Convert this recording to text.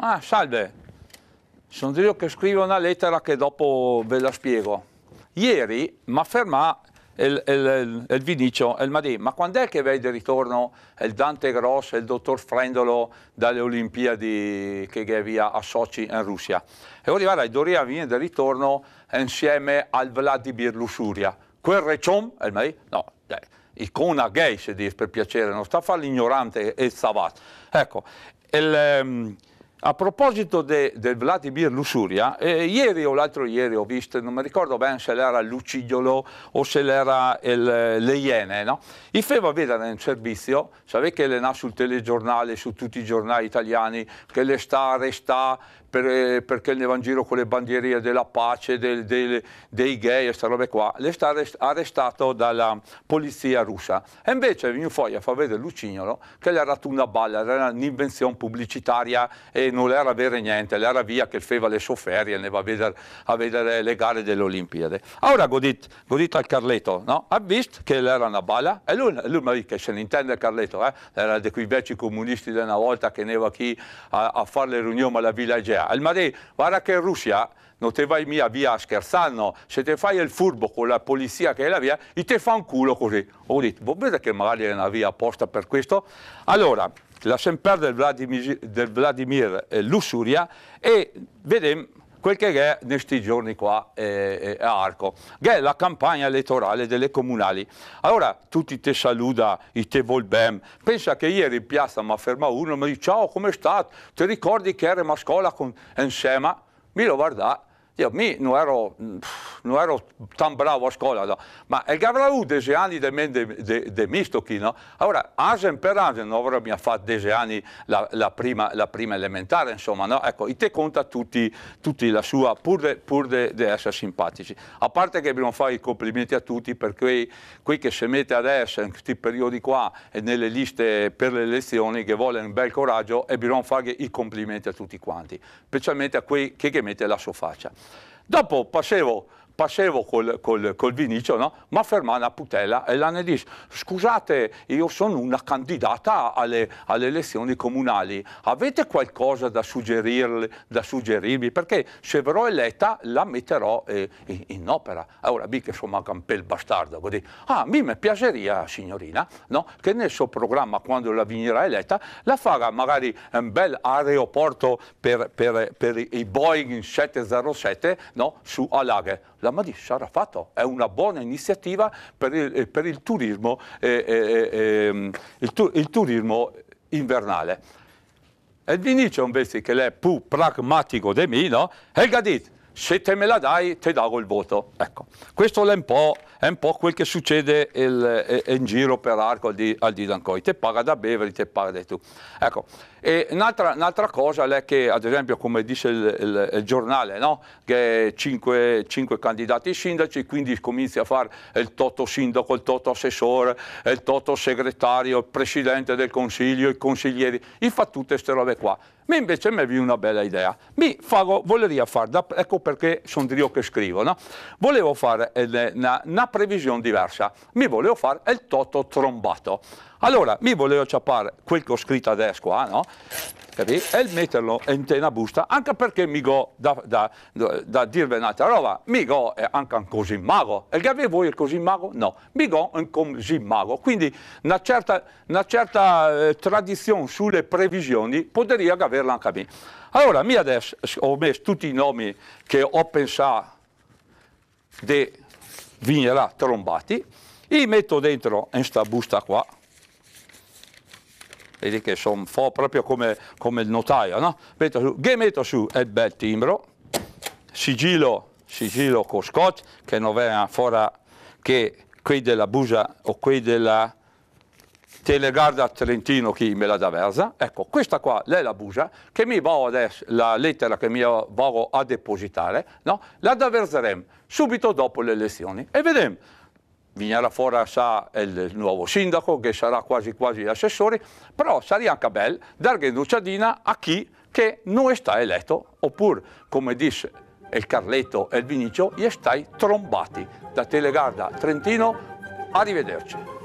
Ah, salve, sono io che scrivo una lettera che dopo ve la spiego. Ieri mi affermà il, il, il, Vinicio il Madì, ma quando è che vedi di ritorno il Dante Gross e il dottor Frendolo dalle Olimpiadi che è via a Sochi in Russia? E ora guarda, Doria viene di ritorno insieme al Vladimir Lusuria. Quel recion, il Madì, no, dai, icona gay se dice per piacere, non sta a fare l'ignorante e il savat. Ecco, il... Um, a proposito del Vladimir Lussuria, eh, ieri o l'altro ieri ho visto, non mi ricordo bene se l'era Lucigliolo o se l'era eh, le Iene, no? I feva vedere un servizio, sapete che le nasce sul telegiornale, su tutti i giornali italiani, che le sta, resta per, eh, perché ne vanno in giro con le bandierie della pace, del, del, dei gay e queste robe qua, le sta arrestato dalla polizia russa. E invece in foglia fa vedere Lucignolo che era ha una balla, era un'invenzione pubblicitaria e non era vera niente, era via che feva le sofferie e ne va a vedere, a vedere le gare delle Olimpiadi. Ora godit, godit al Carleto, no? ha visto che era una balla e lui, lui mi ha detto che se ne intende Carleto, eh? era di quei vecchi comunisti di una volta che ne va chi a, a fare le riunioni alla Villa villaggia Corea. Almadei, guarda che Russia non te vai via via scherzando, se ti fai il furbo con la polizia che è la via, e ti fa un culo così. Ho detto, voi vedete che magari è una via apposta per questo? Allora, la Semper del Vladimir, del Vladimir eh, Lussuria e vediamo quel che è in questi giorni qua eh, eh, a Arco, che è la campagna elettorale delle comunali. Allora tutti ti saluta, ti vuol bene. Pensa che ieri in piazza mi afferma uno, mi dice ciao come stai? Ti ricordi che eravamo a scuola con, insieme? Mi lo guarda io mi, non ero, non ero tan bravo a scuola, no. ma il avrà 10 anni di de, de, de misto no? Allora, Asen per Asen non avrebbe fatto 10 anni la, la, prima, la, prima, elementare, insomma, no? Ecco, e te conta tutti, tutti la sua, pur di essere simpatici. A parte che dobbiamo fare i complimenti a tutti per quei, quei che si mette adesso, in questi periodi qua, nelle liste per le elezioni, che vogliono un bel coraggio, e dobbiamo fare i complimenti a tutti quanti, specialmente a quei che, che mette la sua faccia. Dopo passevo passevo col, col, col vinicio, no? ma fermano a Putella e l'hanno ne dice scusate io sono una candidata alle, alle elezioni comunali, avete qualcosa da, da suggerirmi? Perché se verrò eletta la metterò eh, in opera. Ora, allora, che sono un bel bastardo, vuol dire, ah, mi piaceria signorina, no? che nel suo programma quando la venirà eletta la farà magari un bel aeroporto per, per, per i Boeing 707 no? su Alaghe la Madis ha fatto, è una buona iniziativa per il, eh, per il turismo, eh, eh, eh ehm, il, tu, il turismo invernale. E Vinicio invece che è più pragmatico di me, no? E Gadit, se te me la dai, ti do il voto. Ecco, questo è un po' È un po' quel che succede il, eh, in giro per arco al di, al di d'Ancoi, te paga da Beveri, te paga da tu. Ecco, un'altra, cosa è che, ad esempio, come dice il, il, il giornale, no? che 5, 5 candidati sindaci, quindi cominzi a fare il toto sindaco, il toto assessore, il toto segretario, il presidente del consiglio, i consiglieri, i fa tutte queste robe qua. Ma invece mi me vi una bella idea. Mi farò, voleria fare, ecco perché sono io che scrivo, no? Volevo fare eh, una, una previsione diversa. Mi volevo fare il toto trombato. Allora, mi volevo ciappare quel che ho scritto adesso qua, no? Capì? E metterlo in una busta, anche perché mi go, da, da, da dirvi un'altra roba, mi go è anche un così mago. E che voi è così mago? No, mi go è un così mago. Quindi una certa, una certa eh, tradizione sulle previsioni potrei averla anche a me. Allora, mi adesso ho messo tutti i nomi che ho pensato di Vignerà Trombati, li metto dentro in questa busta qua, vedi che sono un po' proprio come, come il notaio, no? Metto su, che metto su? È il bel timbro, sigillo, sigillo con scotch, che non venga fuori che quelli della Busa o quelli della Telegarda Trentino chi me la dà versa, ecco questa qua è la Busa che mi va adesso, la lettera che mi vado a depositare, no? la da subito dopo le elezioni e vedremo Fora sa il nuovo sindaco che sarà quasi quasi l'assessore, però sarebbe anche bello dare genuciadina a chi che non sta eletto, oppure come disse il Carletto e il Vinicio, gli stai trombati. Da Telegarda Trentino, arrivederci.